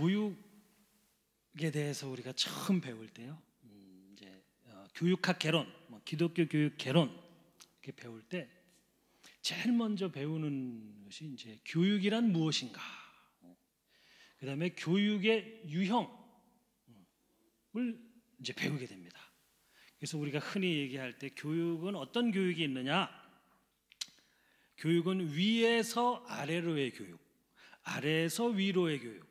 교육에 대해서 우리가 처음 배울 때요. 음, 이제 어, 교육학 개론, 뭐 기독교 교육 개론 이렇게 배울 때 제일 먼저 배우는 것이 이제 교육이란 무엇인가. 그다음에 교육의 유형을 이제 배우게 됩니다. 그래서 우리가 흔히 얘기할 때 교육은 어떤 교육이 있느냐? 교육은 위에서 아래로의 교육, 아래에서 위로의 교육,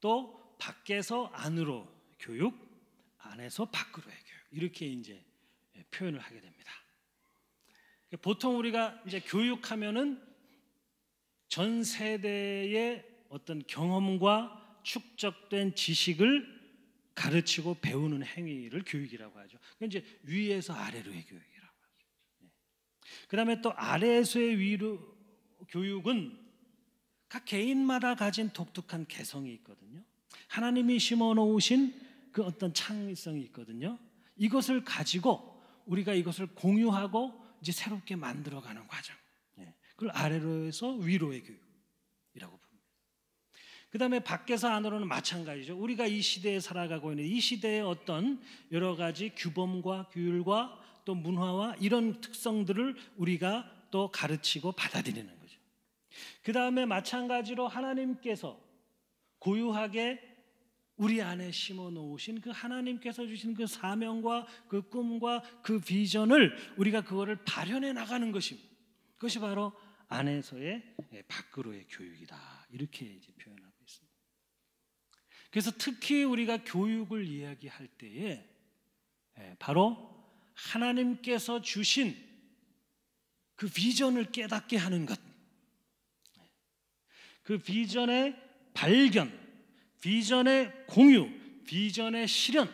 또 밖에서 안으로 교육, 안에서 밖으로의 교육 이렇게 이제 표현을 하게 됩니다. 보통 우리가 이제 교육하면은 전 세대의 어떤 경험과 축적된 지식을 가르치고 배우는 행위를 교육이라고 하죠. 그러니까 이제 위에서 아래로의 교육이라고 하죠. 네. 그 다음에 또 아래에서의 위로 교육은 각 개인마다 가진 독특한 개성이 있거든요. 하나님이 심어 놓으신 그 어떤 창의성이 있거든요. 이것을 가지고 우리가 이것을 공유하고 이제 새롭게 만들어가는 과정. 예, 그걸 아래로에서 위로의 교육이라고 봅니다. 그 다음에 밖에서 안으로는 마찬가지죠. 우리가 이 시대에 살아가고 있는 이 시대의 어떤 여러 가지 규범과 규율과 또 문화와 이런 특성들을 우리가 또 가르치고 받아들이는 그 다음에 마찬가지로 하나님께서 고유하게 우리 안에 심어 놓으신 그 하나님께서 주신 그 사명과 그 꿈과 그 비전을 우리가 그거를 발현해 나가는 것입니다. 그것이 바로 안에서의 밖으로의 교육이다. 이렇게 이제 표현하고 있습니다. 그래서 특히 우리가 교육을 이야기할 때에 예, 바로 하나님께서 주신 그 비전을 깨닫게 하는 것. 그 비전의 발견, 비전의 공유, 비전의 실현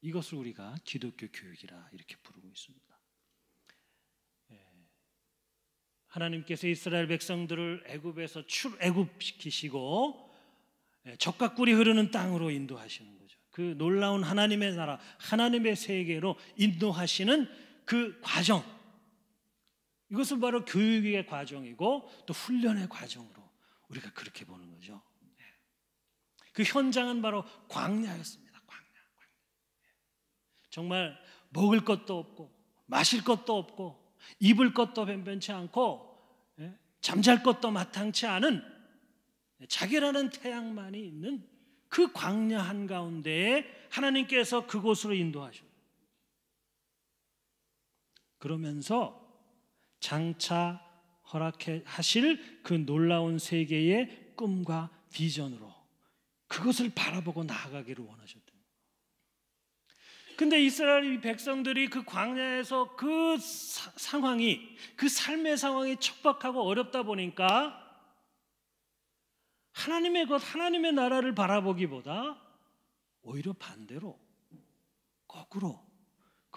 이것을 우리가 기독교 교육이라 이렇게 부르고 있습니다. 예. 하나님께서 이스라엘 백성들을 애굽에서 출애굽시키시고 예, 적과 꿀이 흐르는 땅으로 인도하시는 거죠. 그 놀라운 하나님의 나라, 하나님의 세계로 인도하시는 그 과정. 이것은 바로 교육의 과정이고 또 훈련의 과정으로 우리가 그렇게 보는 거죠. 네. 그 현장은 바로 광야였습니다. 광야, 광야. 정말 먹을 것도 없고 마실 것도 없고 입을 것도 변변치 않고 예, 잠잘 것도 마땅치 않은 자기라는 태양만이 있는 그 광야 한가운데에 하나님께서 그곳으로 인도하셔. 그러면서 장차 허락하실 그 놀라운 세계의 꿈과 비전으로 그것을 바라보고 나아가기를 원하셨던 거예 근데 이스라엘 백성들이 그 광야에서 그 사, 상황이 그 삶의 상황이 척박하고 어렵다 보니까 하나님의 것, 하나님의 나라를 바라보기보다 오히려 반대로 거꾸로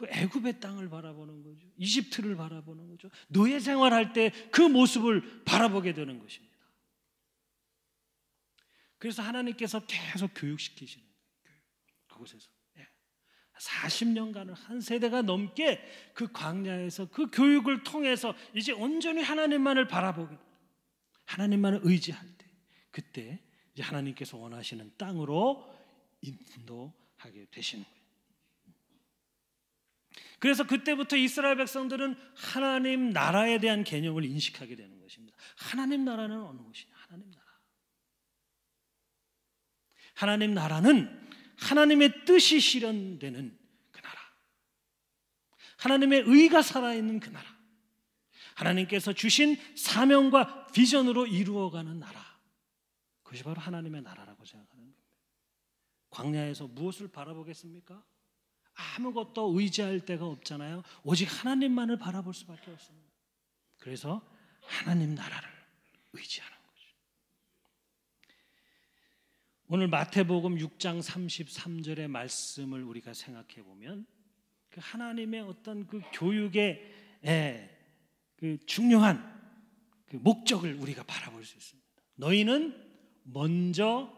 그 애굽의 땅을 바라보는 거죠. 이집트를 바라보는 거죠. 노예 생활할 때 그 모습을 바라보게 되는 것입니다. 그래서 하나님께서 계속 교육시키시는 그곳에서. 40년간을 예. 한 세대가 넘게 그 광야에서 그 교육을 통해서 이제 온전히 하나님만을 바라보게 하나님만을 의지할 때 그때 이제 하나님께서 원하시는 땅으로 인도하게 되시는 거예요. 그래서 그때부터 이스라엘 백성들은 하나님 나라에 대한 개념을 인식하게 되는 것입니다. 하나님 나라는 어느 것이냐? 하나님 나라. 하나님 나라는 하나님의 뜻이 실현되는 그 나라. 하나님의 의가 살아있는 그 나라. 하나님께서 주신 사명과 비전으로 이루어가는 나라. 그것이 바로 하나님의 나라라고 생각하니다 광야에서 무엇을 바라보겠습니까? 아무것도 의지할 데가 없잖아요. 오직 하나님만을 바라볼 수밖에 없습니다. 그래서 하나님 나라를 의지하는 거죠. 오늘 마태복음 6장 33절의 말씀을 우리가 생각해 보면 그 하나님의 어떤 그 교육의 예, 그 중요한 그 목적을 우리가 바라볼 수 있습니다. 너희는 먼저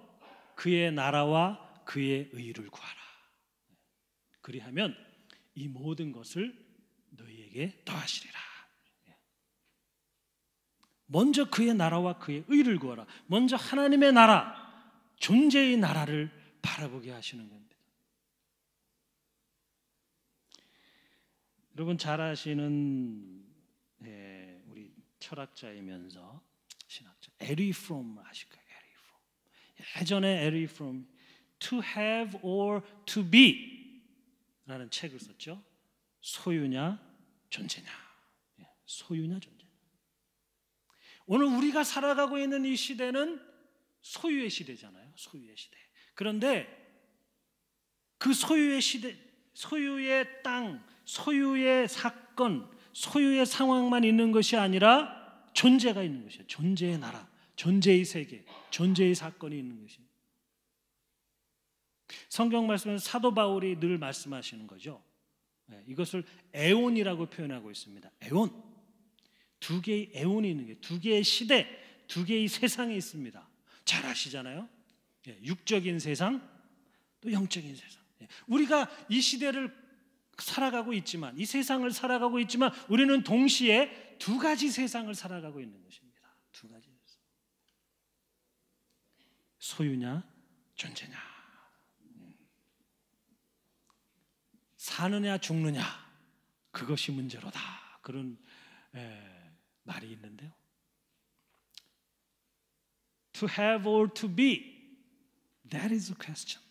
그의 나라와 그의 의를 구하라. 그리하면 이 모든 것을 너희에게 더하시리라. 먼저 그의 나라와 그의 의를 구하라. 먼저 하나님의 나라, 존재의 나라를 바라보게 하시는 겁니다. 여러분 잘 아시는 예, 우리 철학자이면서 신학자 에리 프롬 아실까요? 에리 프롬. 예전에 에리 프롬 to have or to be 라는 책을 썼죠. 소유냐 존재냐. 예, 소유냐 존재냐. 오늘 우리가 살아가고 있는 이 시대는 소유의 시대잖아요. 소유의 시대. 그런데 그 소유의 시대, 소유의 땅, 소유의 사건, 소유의 상황만 있는 것이 아니라 존재가 있는 것이에요. 존재의 나라, 존재의 세계, 존재의 사건이 있는 것이에요. 성경 말씀은 사도 바울이 늘 말씀하시는 거죠. 네, 이것을 애온이라고 표현하고 있습니다. 애온. 두 개의 애온이 있는 게 두 개의 시대, 두 개의 세상이 있습니다. 잘 아시잖아요. 예, 육적인 세상, 또 영적인 세상. 예, 우리가 이 시대를 살아가고 있지만 이 세상을 살아가고 있지만 우리는 동시에 두 가지 세상을 살아가고 있는 것입니다. 두 가지 소유냐 존재냐 사느냐 죽느냐 그것이 문제로다 그런 에, 말이 있는데요. To have or to be that is t question.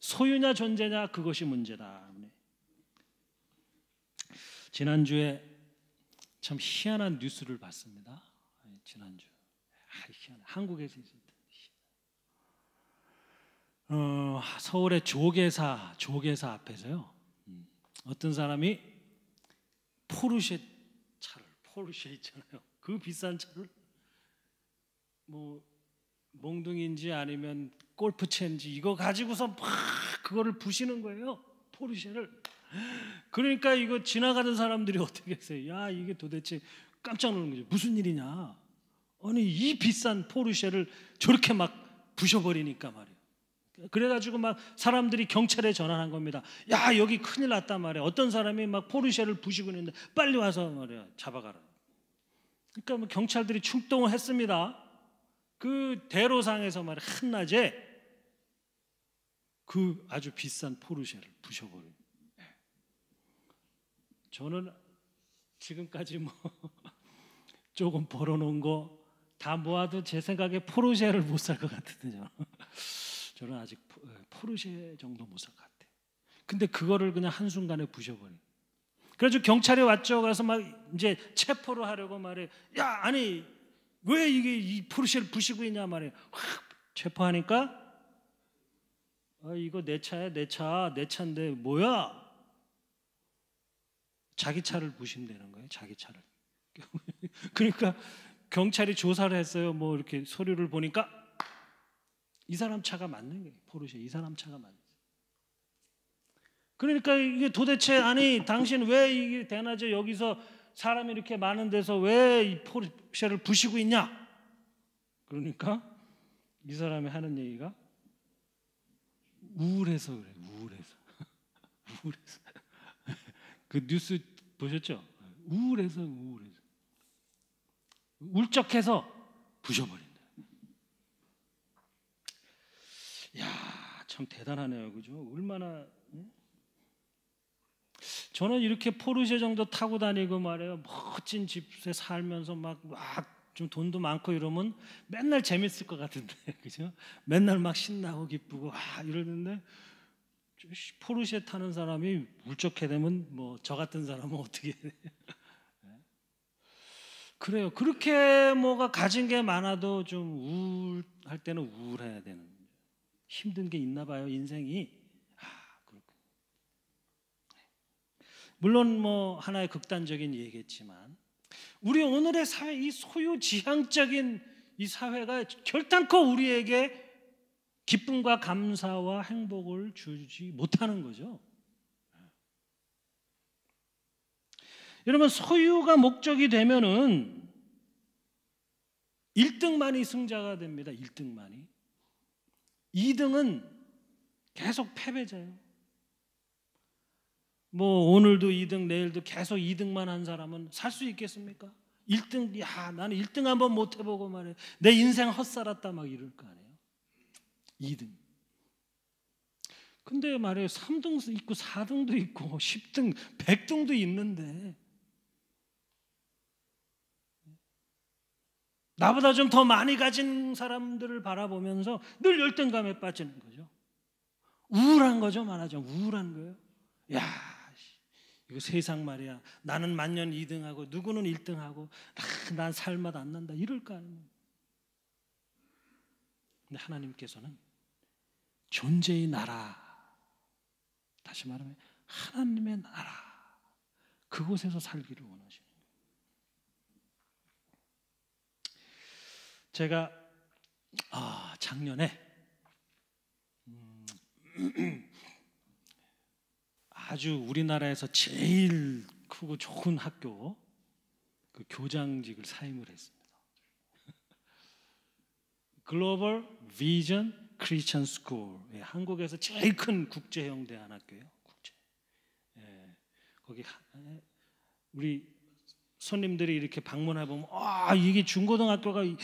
소유냐 존재냐 그것이 문제다. 지난주에 참 희한한 뉴스를 봤습니다. 지난주 아, 희한한 한국에서 어, 서울의 조계사 조계사 앞에서요. 어떤 사람이 포르쉐 차를 포르쉐 있잖아요. 그 비싼 차를 뭐몽둥인지 아니면 골프채인지 이거 가지고서 막 그거를 부시는 거예요. 포르쉐를. 그러니까 이거 지나가는 사람들이 어떻게 했어요? 야 이게 도대체 깜짝 놀란 거죠. 무슨 일이냐? 아니 이 비싼 포르쉐를 저렇게 막 부셔버리니까 말이에요. 그래가지고 막 사람들이 경찰에 전화한 겁니다. 야 여기 큰일 났단 말이야. 어떤 사람이 막 포르쉐를 부시고 있는데 빨리 와서 말이야 잡아가라. 그러니까 뭐 경찰들이 출동을 했습니다. 그 대로상에서 말이야 한낮에 그 아주 비싼 포르쉐를 부셔버린. 저는 지금까지 뭐 조금 벌어놓은 거 다 모아도 제 생각에 포르쉐를 못 살 것 같은데요. 저는 아직 예, 포르쉐 정도 못살 것 같아. 근데 그거를 그냥 한순간에 부셔버린. 그래서 경찰에 왔죠. 가서 막 이제 체포를 하려고 말해. 야, 아니, 왜 이게 이 포르쉐를 부시고 있냐 말해. 확 체포하니까 아, 이거 내 차야, 내 차, 내 차인데 뭐야? 자기 차를 부신면는 거예요, 자기 차를. 그러니까 경찰이 조사를 했어요. 뭐 이렇게 서류를 보니까 이 사람 차가 맞는 거예요. 포르쉐 이 사람 차가 맞는 그러니까 이게 도대체 아니 당신 왜 이게 대낮에 여기서 사람이 이렇게 많은 데서 왜 이 포르쉐를 부시고 있냐? 그러니까 이 사람이 하는 얘기가 우울해서 그래. 우울해서. 우울해서. 그 뉴스 보셨죠? 우울해서 우울해서. 울적해서 부셔버린. 야, 참 대단하네요. 그죠? 얼마나 예? 저는 이렇게 포르쉐 정도 타고 다니고 말해요. 멋진 집에 살면서 막, 막좀 돈도 많고 이러면 맨날 재밌을 것 같은데, 그죠? 맨날 막 신나고 기쁘고, 아, 이러는데, 포르쉐 타는 사람이 울적해 되면 뭐, 저 같은 사람은 어떻게 해? 예? 그래요. 그렇게 뭐가 가진 게 많아도 좀 우울할 때는 우울해야 되는 힘든 게 있나 봐요, 인생이. 아, 네. 물론 뭐 하나의 극단적인 얘기겠지만 우리 오늘의 사회 이 소유 지향적인 이 사회가 결단코 우리에게 기쁨과 감사와 행복을 주지 못하는 거죠. 네. 여러분 소유가 목적이 되면은 1등만이 승자가 됩니다. 1등만이. 2등은 계속 패배자예요. 뭐 오늘도 2등 내일도 계속 2등만 한 사람은 살 수 있겠습니까? 1등 야 나는 1등 한번 못 해보고 말해 내 인생 헛살았다 막 이럴 거 아니에요. 2등. 근데 말이 3등 있고 4등도 있고 10등 뭐 100등도 있는데 나보다 좀 더 많이 가진 사람들을 바라보면서 늘 열등감에 빠지는 거죠. 우울한 거죠, 말하자면 우울한 거예요. 야, 이거 세상 말이야. 나는 만년 2등하고 누구는 1등하고 아, 난 살맛 안 난다. 이럴까 하 근데 하나님께서는 존재의 나라 다시 말하면 하나님의 나라 그곳에서 살기를 원하시. 제가 아, 작년에 음, 아주 우리나라에서 제일 크고 좋은 학교 그 교장직을 사임을 했습니다. 글로벌 비전 크리스천 스쿨 한국에서 제일 큰 국제형 대안학교예요. 국제. 예, 거기 예, 우리 손님들이 이렇게 방문해 보면 아 이게 중고등학교가 이,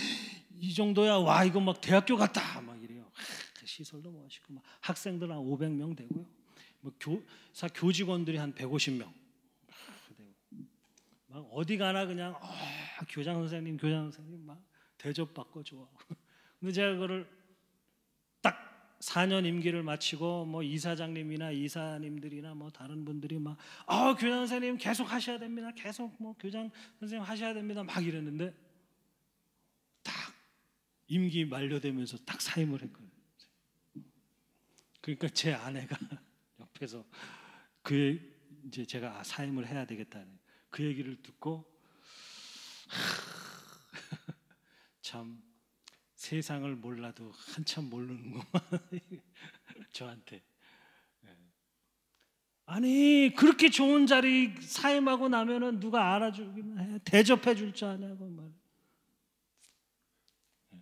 이 정도야 와 이거 막 대학교 같다 막 이래요 하, 그 시설도 멋있고 뭐 막 학생들 한 500명 되고요 뭐 교사 교직원들이 한 150명 막 어디 가나 그냥 아, 교장 선생님 교장 선생님 막 대접 받고 좋아 근데 제가 그거를 4년 임기를 마치고 뭐 이사장님이나 이사님들이나 뭐 다른 분들이 막 아, 어, 교장 선생님 계속 하셔야 됩니다. 계속 뭐 교장 선생님 하셔야 됩니다. 막 이랬는데 딱 임기 만료되면서 딱 사임을 했거든요. 그러니까 제 아내가 옆에서 그 이제 제가 아, 사임을 해야 되겠다는 그 얘기를 듣고 참 세상을 몰라도 한참 모르는구만 저한테 예. 아니 그렇게 좋은 자리 사임하고 나면은 누가 알아주기만 해 대접해 줄줄 아냐고 말 예.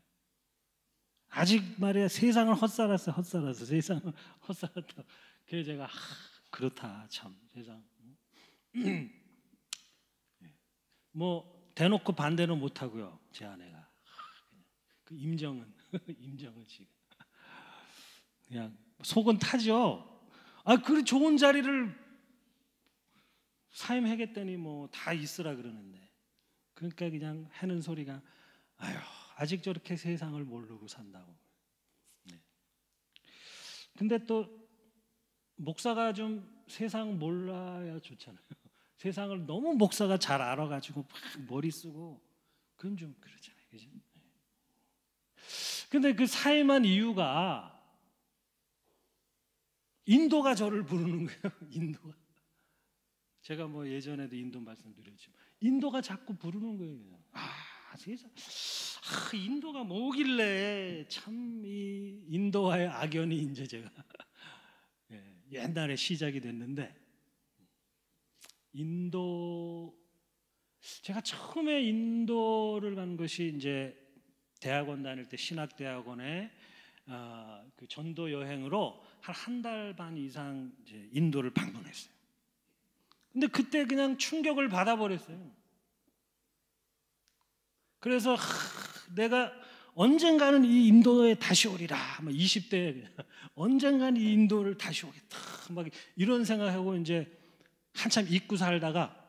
아직 말이야 세상을 헛살았어 헛살았어 세상을 헛살았다 그래서 제가 하, 그렇다 참 세상 음. 예. 뭐 대놓고 반대는 못하고요 제 아내가 그 임정은 임정은 지금 그냥 속은 타죠. 아, 그 좋은 자리를 사임하겠다니 뭐 다 있으라 그러는데 그러니까 그냥 하는 소리가 아유 아직 저렇게 세상을 모르고 산다고. 네. 근데 또 목사가 좀 세상 몰라야 좋잖아요. 세상을 너무 목사가 잘 알아가지고 막 머리 쓰고 그건 좀 그러잖아요. 그죠? 근데 그사 살만 이유가 인도가 저를 부르는 거예요. 인도가. 제가 뭐 예전에도 인도 말씀드렸지만 인도가 자꾸 부르는 거예요. 아, 세상. 아, 인도가 뭐길래 참 이 인도와의 악연이 이제 제가 예, 옛날에 시작이 됐는데 인도 제가 처음에 인도를 간 것이 이제 대학원 다닐 때 신학 대학원에 어, 그 전도 여행으로 한 한 달 반 이상 인도를 방문했어요. 근데 그때 그냥 충격을 받아버렸어요. 그래서 하, 내가 언젠가는 이 인도에 다시 오리라. 막 20대 언젠가는 이 인도를 다시 오겠다. 막 이런 생각하고 이제 한참 잊고 살다가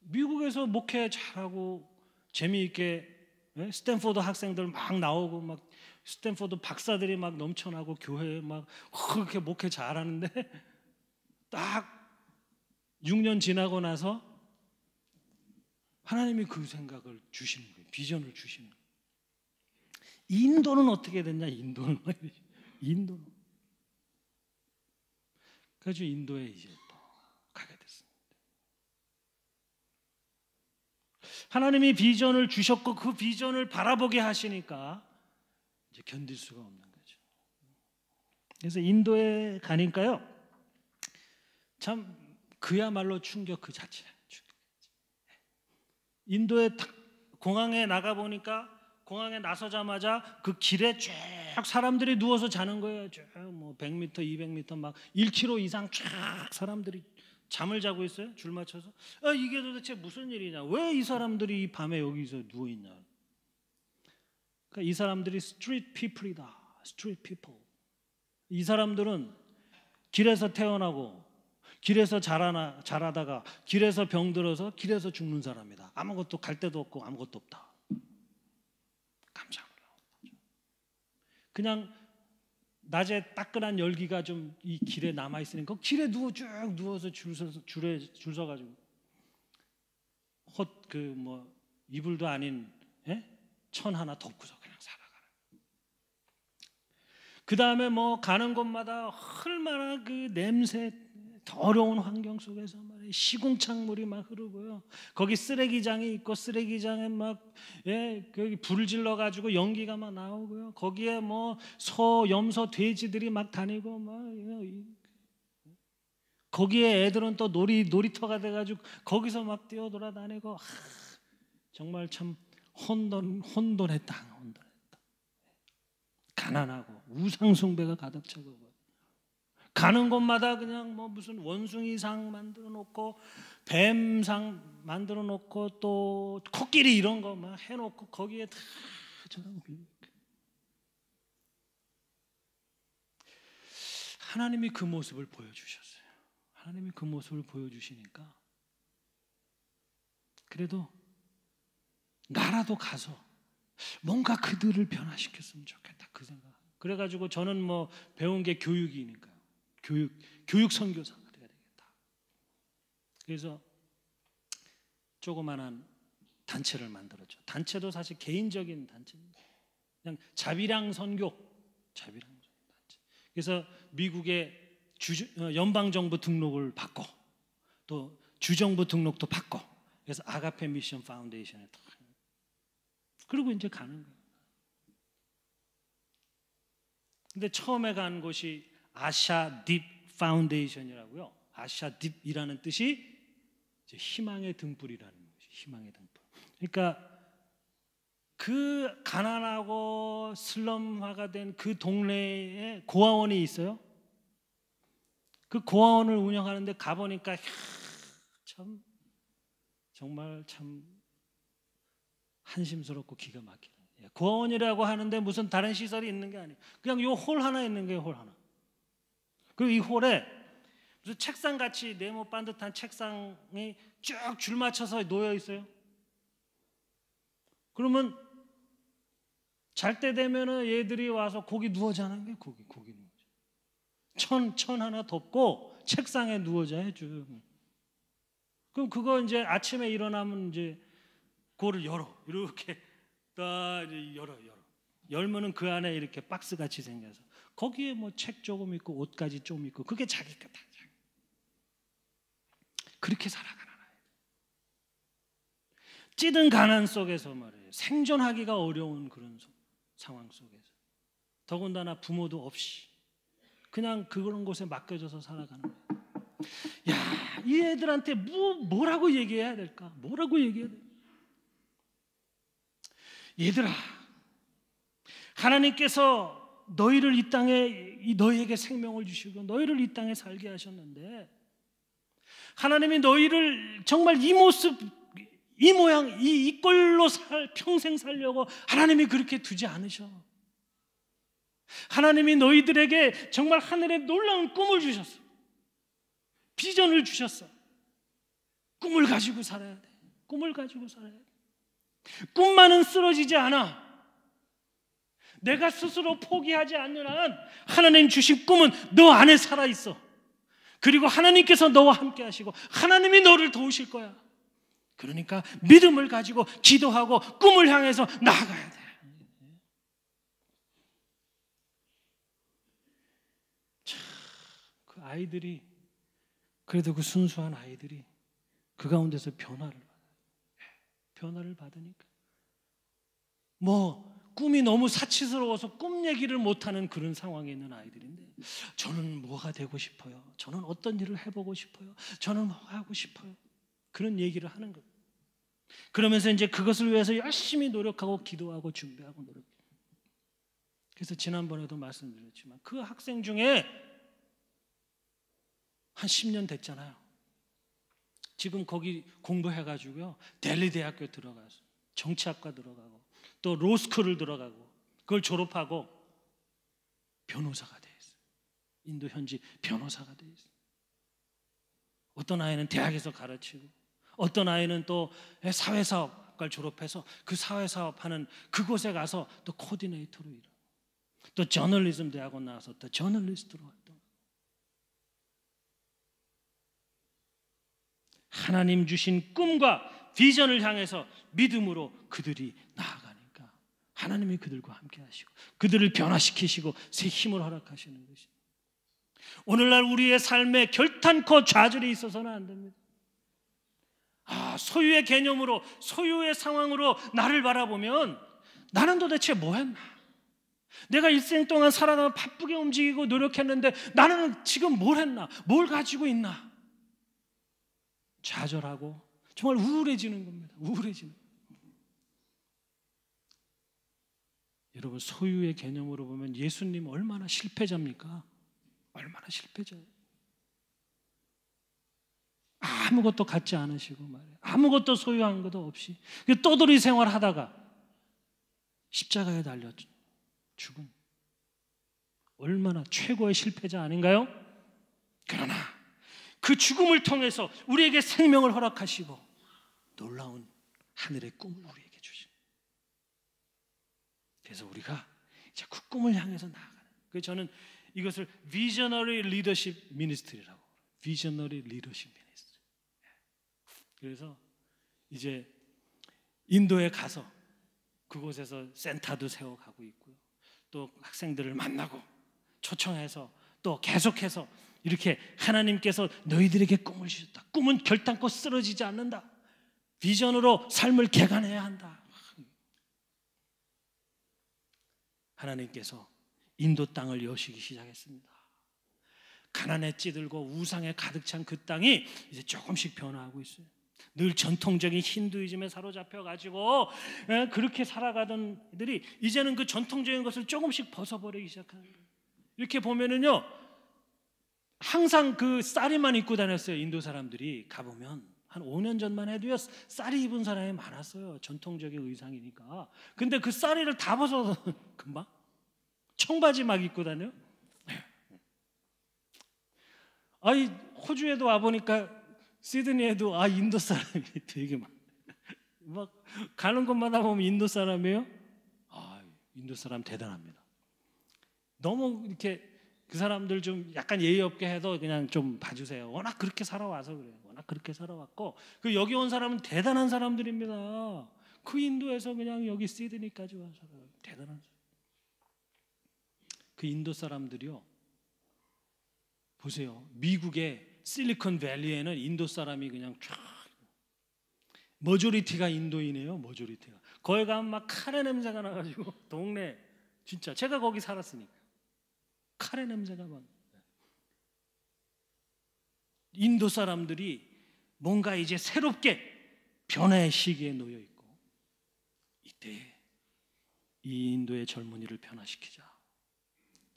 미국에서 목회 잘하고 재미있게 예? 스탠포드 학생들 막 나오고 막 스탠포드 박사들이 막 넘쳐나고 교회에 막 그렇게 목회 잘하는데 딱 6년 지나고 나서 하나님이 그 생각을 주시는 거예요. 비전을 주시는 거예요. 인도는 어떻게 됐냐? 인도는 인도는 그래서 인도에 이제 하나님이 비전을 주셨고 그 비전을 바라보게 하시니까 이제 견딜 수가 없는 거죠. 그래서 인도에 가니까요. 참 그야말로 충격 그 자체. 인도에 공항에 나가 보니까 공항에 나서자마자 그 길에 쭉 사람들이 누워서 자는 거예요. 쭉뭐 100m, 200m 막 1km 이상 쫙 사람들이 잠을 자고 있어요? 줄 맞춰서? 아, 이게 도대체 무슨 일이냐? 왜 이 사람들이 밤에 여기서 누워 있냐? 그러니까 이 사람들이 스트리트 피플이다. 스트리트 피플. 이 사람들은 길에서 태어나고 길에서 자라나, 자라다가 길에서 병들어서 길에서 죽는 사람이다. 아무것도 갈 데도 없고 아무것도 없다. 깜짝 놀라. 그냥 낮에 따끈한 열기가 좀 이 길에 남아 있으니까 길에 누워 쭉 누워서 줄서 줄에 줄 서가지고 헛 그 뭐 이불도 아닌 예? 천 하나 덮고서 그냥 살아가라그 다음에 뭐 가는 곳마다 얼마나 그 냄새 더러운 환경 속에서 말이에요. 시궁창물이 막 흐르고요. 거기 쓰레기장이 있고 쓰레기장에 막 예, 거기 불 질러 가지고 연기가 막 나오고요. 거기에 뭐 소, 염소, 돼지들이 막 다니고 막 예, 거기에 애들은 또 놀이 놀이터가 돼 가지고 거기서 막 뛰어 돌아다니고 아, 정말 참 혼돈 혼돈의 땅, 혼돈의 땅. 가난하고 우상 숭배가 가득 차고 가는 곳마다 그냥 뭐 무슨 원숭이상 만들어 놓고 뱀상 만들어 놓고 또 코끼리 이런 거 막 해놓고 거기에 다 저런 하나님이 그 모습을 보여주셨어요. 하나님이 그 모습을 보여주시니까 그래도 나라도 가서 뭔가 그들을 변화시켰으면 좋겠다 그 생각. 그래가지고 저는 뭐 배운 게 교육이니까 교육 교육 선교사가 되어야 되겠다. 그래서 조그만한 단체를 만들었죠. 단체도 사실 개인적인 단체입니다. 그냥 자비랑 선교, 자비랑 단체. 그래서 미국의 주, 어, 연방 정부 등록을 받고 또 주정부 등록도 받고 그래서 아가페 미션 파운데이션에 그리고 이제 가는 거예요. 근데 처음에 간 곳이 아샤 딥 파운데이션이라고요. 아샤 딥이라는 뜻이 희망의 등불이라는 거죠. 희망의 등불. 그러니까 그 가난하고 슬럼화가 된 그 동네에 고아원이 있어요. 그 고아원을 운영하는데 가보니까 참 정말 참 한심스럽고 기가 막히는. 예, 고아원이라고 하는데 무슨 다른 시설이 있는 게 아니에요. 그냥 요 홀 하나 있는 게홀 하나. 그리고 이 홀에 무슨 책상 같이 네모 반듯한 책상이 쭉 줄 맞춰서 놓여 있어요. 그러면 잘 때 되면은 얘들이 와서 고기 누워 자는 게 고기 고기 누워 천천 하나 덮고 책상에 누워 자요 쭉. 그럼 그거 이제 아침에 일어나면 이제 고를 열어 이렇게 딱 열어 열어 열면은 그 안에 이렇게 박스 같이 생겨서 거기에 뭐 책 조금 있고 옷까지 좀 있고 그게 자기 거다. 그렇게 살아가는 아이. 찌든 가난 속에서 말이에요. 생존하기가 어려운 그런 상황 속에서. 더군다나 부모도 없이 그냥 그런 곳에 맡겨져서 살아가는 거예요. 야, 이 애들한테 뭐, 뭐라고 얘기해야 될까? 뭐라고 얘기해야 돼? 얘들아, 하나님께서 너희를 이 땅에 너희에게 생명을 주시고 너희를 이 땅에 살게 하셨는데 하나님이 너희를 정말 이 모습 이 모양 이 이꼴로 살 평생 살려고 하나님이 그렇게 두지 않으셔. 하나님이 너희들에게 정말 하늘에 놀라운 꿈을 주셨어. 비전을 주셨어. 꿈을 가지고 살아야 돼. 꿈을 가지고 살아야 돼. 꿈만은 쓰러지지 않아. 내가 스스로 포기하지 않는 한 하나님 주신 꿈은 너 안에 살아 있어. 그리고 하나님께서 너와 함께 하시고 하나님이 너를 도우실 거야. 그러니까 믿음을 가지고 기도하고 꿈을 향해서 나아가야 돼. 참, 그 아이들이 그래도 그 순수한 아이들이 그 가운데서 변화를 받아 예, 변화를 받으니까 뭐 꿈이 너무 사치스러워서 꿈 얘기를 못하는 그런 상황에 있는 아이들인데 저는 뭐가 되고 싶어요? 저는 어떤 일을 해보고 싶어요? 저는 뭐 하고 싶어요? 그런 얘기를 하는 거예요. 그러면서 이제 그것을 위해서 열심히 노력하고 기도하고 준비하고 노력. 그래서 지난번에도 말씀드렸지만 그 학생 중에 한 10년 됐잖아요. 지금 거기 공부해가지고요. 델리 대학교 들어가서 정치학과 들어가고 또 로스쿨을 들어가고 그걸 졸업하고 변호사가 되있어 인도 현지 변호사가 돼있어 어떤 아이는 대학에서 가르치고 어떤 아이는 또 사회사업과를 졸업해서 그 사회사업하는 그곳에 가서 또 코디네이터로 일하고 또 저널리즘 대학원 나와서 또 저널리스트로 활동 하나님 주신 꿈과 비전을 향해서 믿음으로 그들이 나아가 하나님이 그들과 함께 하시고 그들을 변화시키시고 새 힘을 허락하시는 것입니다. 오늘날 우리의 삶에 결탄코 좌절이 있어서는 안 됩니다. 아, 소유의 개념으로 소유의 상황으로 나를 바라보면 나는 도대체 뭐 했나? 내가 일생 동안 살아가 바쁘게 움직이고 노력했는데 나는 지금 뭘 했나? 뭘 가지고 있나? 좌절하고 정말 우울해지는 겁니다. 우울해지는. 여러분 소유의 개념으로 보면 예수님 얼마나 실패자입니까? 얼마나 실패자예요. 아무것도 갖지 않으시고 말이에요. 아무것도 소유한 것도 없이 그 떠돌이 생활하다가 십자가에 달려 죽은 얼마나 최고의 실패자 아닌가요? 그러나 그 죽음을 통해서 우리에게 생명을 허락하시고 놀라운 하늘의 꿈을 우리에게 그래서 우리가 이제 그 꿈을 향해서 나아가는. 그 저는 이것을 visionary l e a 라고 visionary l e a 그래서 이제 인도에 가서 그곳에서 센터도 세워가고 있고요. 또 학생들을 만나고 초청해서 또 계속해서 이렇게 하나님께서 너희들에게 꿈을 주셨다. 꿈은 결단코 쓰러지지 않는다. 비전으로 삶을 개간해야 한다. 하나님께서 인도 땅을 여시기 시작했습니다. 가난에 찌들고 우상에 가득 찬 그 땅이 이제 조금씩 변화하고 있어요. 늘 전통적인 힌두이즘에 사로잡혀 가지고 예, 그렇게 살아가던 이들이 이제는 그 전통적인 것을 조금씩 벗어버리기 시작하는 거예요. 이렇게 보면은요. 항상 그 쌀이만 입고 다녔어요. 인도 사람들이 가보면 한 5년 전만 해도요 쌀이 입은 사람이 많았어요. 전통적인 의상이니까. 근데 그 쌀이를 다 벗어서 금방 청바지 막 입고 다녀. 네. 아이 호주에도 와 보니까 시드니에도 아 인도 사람이 되게 많. 아막 가는 곳마다 보면 인도 사람이에요. 아 인도 사람 대단합니다. 너무 이렇게 그 사람들 좀 약간 예의 없게 해도 그냥 좀 봐주세요. 워낙 그렇게 살아와서 그래요. 워낙 그렇게 살아왔고 그 여기 온 사람은 대단한 사람들입니다. 그 인도에서 그냥 여기 시드니까지 와서 대단한 사람. 그 인도 사람들이요. 보세요. 미국의 실리콘밸리에는 인도 사람이 그냥 쫙 머조리티가 인도인이에요. 머조리티가. 거기 가면 막 카레 냄새가 나가지고 동네 진짜 제가 거기 살았으니까 카레 냄새가 막 인도 사람들이 뭔가 이제 새롭게 변화의 시기에 놓여 있고 이때 이 인도의 젊은이를 변화시키자.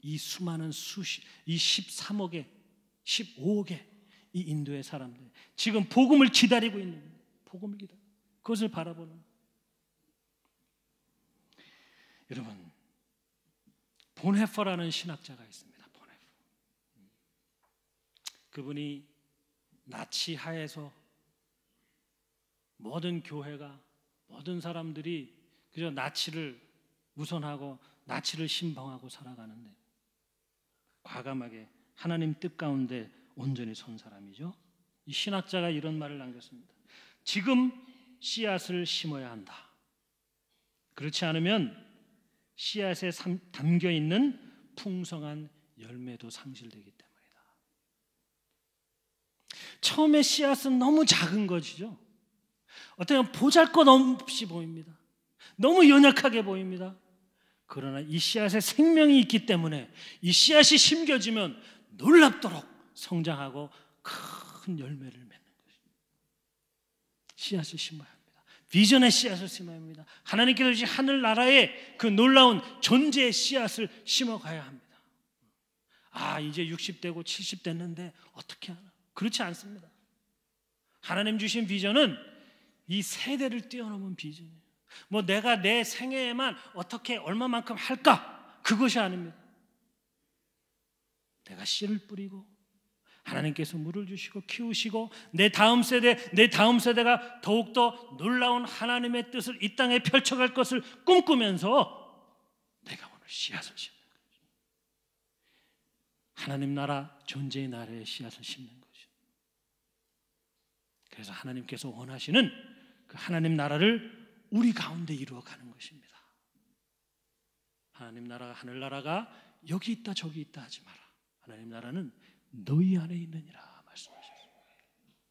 이 수많은 수십 이1 3억에1 5억에이 인도의 사람들 지금 복음을 기다리고 있는 복음을 기다. 그것을 바라보는 여러분 본헤퍼라는 신학자가 있습니다. 본헤퍼. 음. 그분이 나치 하에서 모든 교회가 모든 사람들이 그저 나치를 우선하고 나치를 신봉하고 살아가는데 과감하게 하나님 뜻 가운데 온전히 선 사람이죠. 이 신학자가 이런 말을 남겼습니다. 지금 씨앗을 심어야 한다. 그렇지 않으면 씨앗에 담겨 있는 풍성한 열매도 상실되기 때문에 처음에 씨앗은 너무 작은 것이죠. 어떤 보잘 것 없이 보입니다. 너무 연약하게 보입니다. 그러나 이 씨앗에 생명이 있기 때문에 이 씨앗이 심겨지면 놀랍도록 성장하고 큰 열매를 맺는 것입니다. 씨앗을 심어야 합니다. 비전의 씨앗을 심어야 합니다. 하나님께서 주신 하늘 나라의 그 놀라운 존재의 씨앗을 심어 가야 합니다. 아, 이제 60대고 70 됐는데 어떻게 하나? 그렇지 않습니다. 하나님 주신 비전은 이 세대를 뛰어넘은 비전이에요. 뭐 내가 내 생애에만 어떻게 얼마만큼 할까? 그것이 아닙니다. 내가 씨를 뿌리고 하나님께서 물을 주시고 키우시고 내 다음 세대, 내 다음 세대가 더욱더 놀라운 하나님의 뜻을 이 땅에 펼쳐갈 것을 꿈꾸면서 내가 오늘 씨앗을 심는 거죠. 하나님 나라 존재의 나라에 씨앗을 심는 거죠. 그래서 하나님께서 원하시는 그 하나님 나라를 우리 가운데 이루어 가는 것입니다. 하나님 나라 하늘 나라가 여기 있다 저기 있다 하지 마라. 하나님 나라는 너희 안에 있느니라 말씀하셨습니다.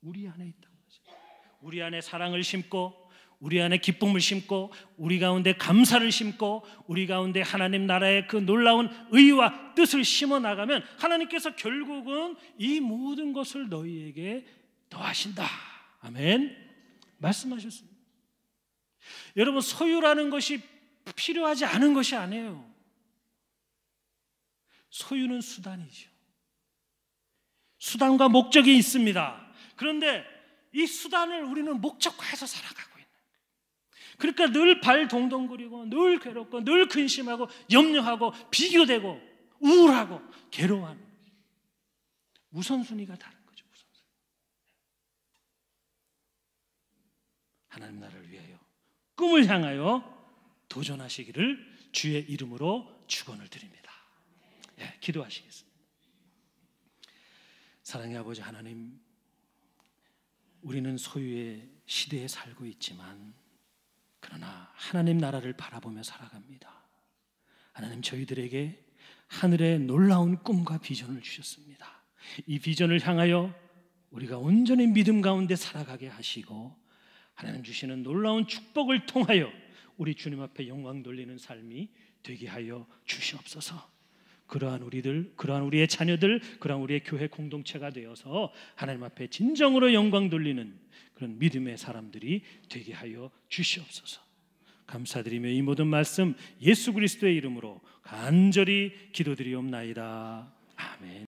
우리 안에 있다고 하셨 우리 안에 사랑을 심고 우리 안에 기쁨을 심고 우리 가운데 감사를 심고 우리 가운데 하나님 나라의 그 놀라운 의와 뜻을 심어 나가면 하나님께서 결국은 이 모든 것을 너희에게 더하신다. 아멘. 말씀하셨습니다. 여러분 소유라는 것이 필요하지 않은 것이 아니에요. 소유는 수단이죠. 수단과 목적이 있습니다. 그런데 이 수단을 우리는 목적화해서 살아가고 있는 거예요. 그러니까 늘 발 동동거리고 늘 괴롭고 늘 근심하고 염려하고 비교되고 우울하고 괴로워하는 거예요. 우선순위가 다른 하나님 나라를 위하여 꿈을 향하여 도전하시기를 주의 이름으로 축원을 드립니다. 예, 기도하시겠습니다. 사랑의 아버지 하나님, 우리는 소유의 시대에 살고 있지만 그러나 하나님 나라를 바라보며 살아갑니다. 하나님 저희들에게 하늘의 놀라운 꿈과 비전을 주셨습니다. 이 비전을 향하여 우리가 온전히 믿음 가운데 살아가게 하시고 하나님 주시는 놀라운 축복을 통하여 우리 주님 앞에 영광 돌리는 삶이 되게 하여 주시옵소서. 그러한 우리들, 그러한 우리의 자녀들, 그러한 우리의 교회 공동체가 되어서 하나님 앞에 진정으로 영광 돌리는 그런 믿음의 사람들이 되게 하여 주시옵소서. 감사드리며 이 모든 말씀 예수 그리스도의 이름으로 간절히 기도드리옵나이다. 아멘.